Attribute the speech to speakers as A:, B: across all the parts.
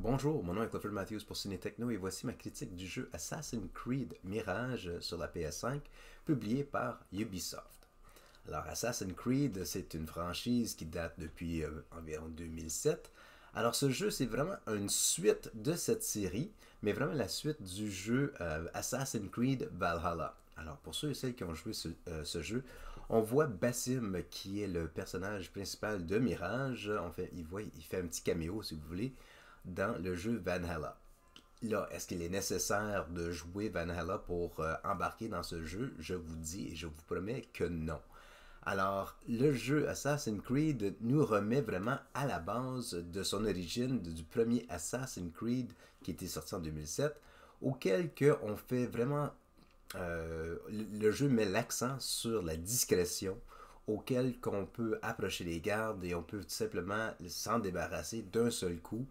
A: Bonjour, mon nom est Clifford Matthews pour Ciné Techno et voici ma critique du jeu Assassin's Creed Mirage sur la PS5, publié par Ubisoft. Alors Assassin's Creed, c'est une franchise qui date depuis euh, environ 2007. Alors ce jeu, c'est vraiment une suite de cette série, mais vraiment la suite du jeu euh, Assassin's Creed Valhalla. Alors pour ceux et celles qui ont joué ce, euh, jeu, on voit Basim qui est le personnage principal de Mirage. En fait, il, voit, il fait un petit caméo si vous voulez dans le jeu Van Hella. Là, est-ce qu'il est nécessaire de jouer Van Hella pour euh, embarquer dans ce jeu Je vous dis et je vous promets que non. Alors, le jeu Assassin's Creed nous remet vraiment à la base de son origine du premier Assassin's Creed qui était sorti en 2007, auquel que on fait vraiment... Euh, le jeu met l'accent sur la discrétion, auquel qu'on peut approcher les gardes et on peut tout simplement s'en débarrasser d'un seul coup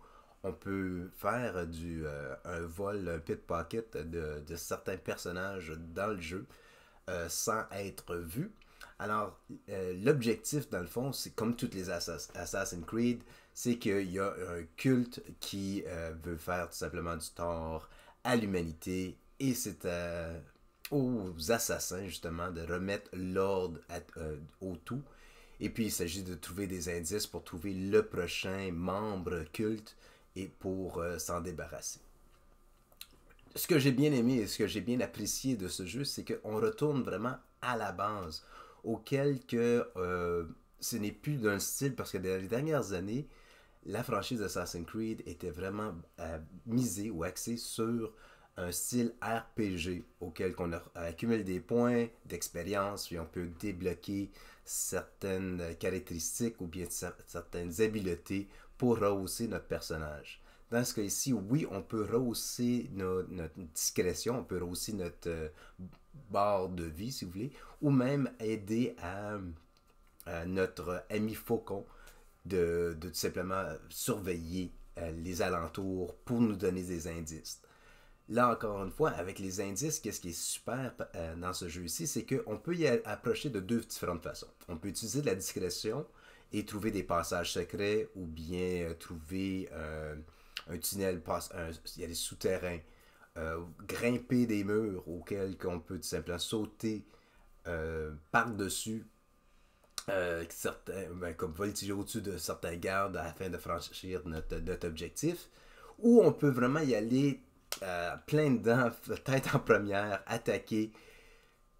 A: on peut faire du euh, un vol, pit pocket de, de certains personnages dans le jeu euh, sans être vu. Alors, euh, l'objectif, dans le fond, c'est comme toutes les Assassin's Creed, c'est qu'il y a un culte qui veut faire tout simplement du tort à l'humanité et c'est aux assassins, justement, de remettre l'ordre au tout. Et puis, il s'agit de trouver des indices pour trouver le prochain membre culte et pour euh, s'en débarrasser. Ce que j'ai bien aimé et ce que j'ai bien apprécié de ce jeu, c'est qu'on retourne vraiment à la base, auquel que euh, ce n'est plus d'un style, parce que dans les dernières années, la franchise Assassin's Creed était vraiment euh, misée ou axée sur un style RPG auquel on accumule des points d'expérience et on peut débloquer certaines caractéristiques ou bien certaines habiletés pour rehausser notre personnage. Dans ce cas-ci, oui, on peut rehausser notre discrétion, on peut rehausser notre euh, barre de vie, si vous voulez, ou même aider à, notre ami Faucon de, tout simplement surveiller euh, les alentours pour nous donner des indices. Là, encore une fois, avec les indices, qu'est-ce qui est super euh, dans ce jeu-ci, c'est qu'on peut y approcher de deux différentes façons. On peut utiliser de la discrétion et trouver des passages secrets ou bien euh, trouver euh, un tunnel, passe, il y a des souterrains, grimper des murs auxquels on peut tout simplement sauter par-dessus certains, ben, comme voltiger au-dessus de certains gardes afin de franchir notre, notre, objectif, ou on peut vraiment y aller euh, plein dedans, tête en première, attaquer.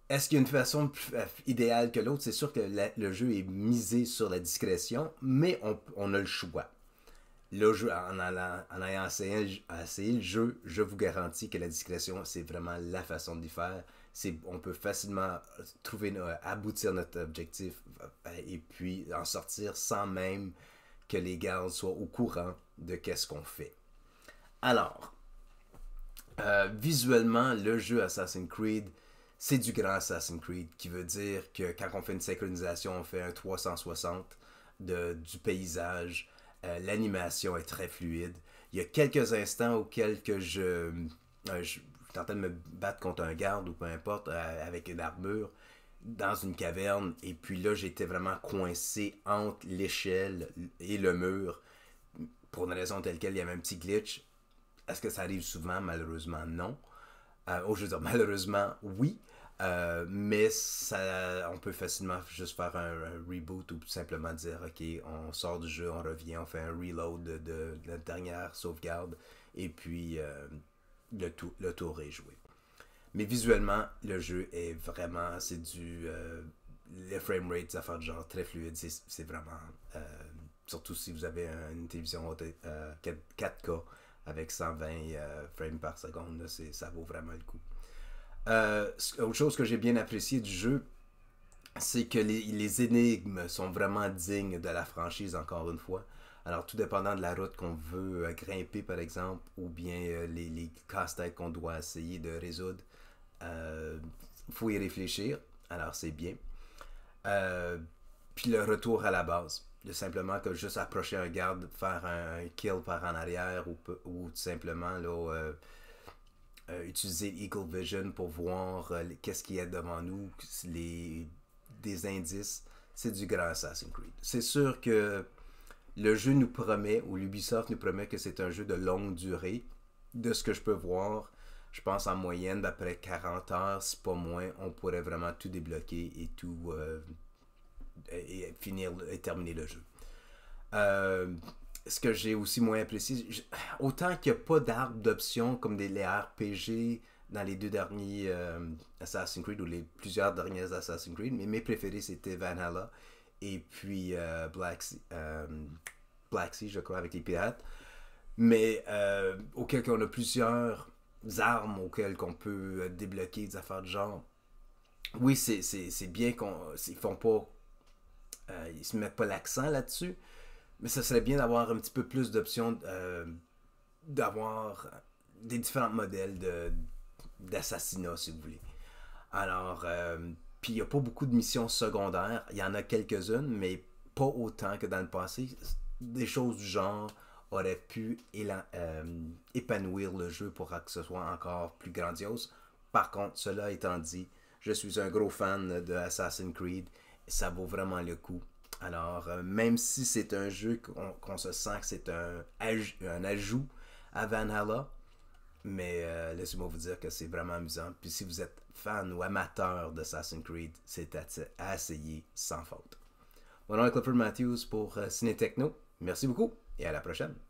A: Est-ce qu'il y a une façon plus, euh, idéale que l'autre? C'est sûr que le jeu est misé sur la discrétion, mais on, a le choix. Le jeu, en, allant, en ayant essayé, le jeu, je vous garantis que la discrétion, c'est vraiment la façon d'y faire. On peut facilement euh, trouver, aboutir notre objectif et puis en sortir sans même que les gardes soient au courant de qu'est-ce qu'on fait. Alors, euh, visuellement, le jeu Assassin's Creed, c'est du grand Assassin's Creed, qui veut dire que quand on fait une synchronisation, on fait un 360 de, du paysage. Euh, l'animation est très fluide. Il y a quelques instants auxquels je, euh, de me battre contre un garde ou peu importe, euh, avec une armure, dans une caverne. Et puis là, j'étais vraiment coincé entre l'échelle et le mur. Pour une raison telle qu'elle, il y avait un petit glitch est-ce que ça arrive souvent? Malheureusement, non. Euh, oh, je veux dire, malheureusement, oui. Euh, mais ça, on peut facilement juste faire un, reboot ou simplement dire ok on sort du jeu, on revient, on fait un reload de, la dernière sauvegarde et puis euh, le, tout, le tour est joué. Mais visuellement, le jeu est vraiment, c'est du, euh, les frame rates, ça fait genre très fluide, c'est vraiment, surtout si vous avez une télévision 4K, avec 120 euh, frames par seconde. ça vaut vraiment le coup. Euh, autre chose que j'ai bien apprécié du jeu, c'est que les, énigmes sont vraiment dignes de la franchise, encore une fois. Alors, tout dépendant de la route qu'on veut euh, grimper, par exemple, ou bien les, les casse-têtes qu'on doit essayer de résoudre, il faut y réfléchir. Alors, c'est bien. puis le retour à la base de simplement que juste approcher un garde, faire un, kill par en arrière ou, ou tout simplement là, euh, euh, utiliser Eagle Vision pour voir euh, qu'est-ce qu'il y a devant nous, les, des indices. C'est du grand Assassin's Creed. C'est sûr que le jeu nous promet, ou l'Ubisoft nous promet que c'est un jeu de longue durée. De ce que je peux voir, je pense en moyenne d'après 40 heures, si pas moins, on pourrait vraiment tout débloquer et tout et, finir et terminer le jeu. Euh, ce que j'ai aussi moins apprécié, autant qu'il n'y a pas d'armes d'options comme des, les RPG dans les deux derniers euh, Assassin's Creed ou les plusieurs derniers Assassin's Creed, mais mes préférés c'était Vanilla et puis euh, Black, sea, Black Sea, je crois, avec les pirates. Mais auquel on a plusieurs armes auxquelles on peut débloquer des affaires de genre. Oui, c'est bien qu'on. ne font pas euh, ils ne se mettent pas l'accent là-dessus. Mais ce serait bien d'avoir un petit peu plus d'options, euh, d'avoir des différents modèles de, d'assassinat, si vous voulez. Alors, euh, puis il n'y a pas beaucoup de missions secondaires. Il y en a quelques-unes, mais pas autant que dans le passé. Des choses du genre auraient pu épanouir le jeu pour que ce soit encore plus grandiose. Par contre, cela étant dit, je suis un gros fan de Assassin's Creed ça vaut vraiment le coup. Alors, euh, même si c'est un jeu qu'on se sent que c'est un, un, ajout à Vanhalla, mais euh, laissez-moi vous dire que c'est vraiment amusant. Puis si vous êtes fan ou amateur d'Assassin's Creed, c'est à, essayer sans faute. Mon nom est Clifford Matthews pour euh, Ciné Techno. Merci beaucoup et à la prochaine.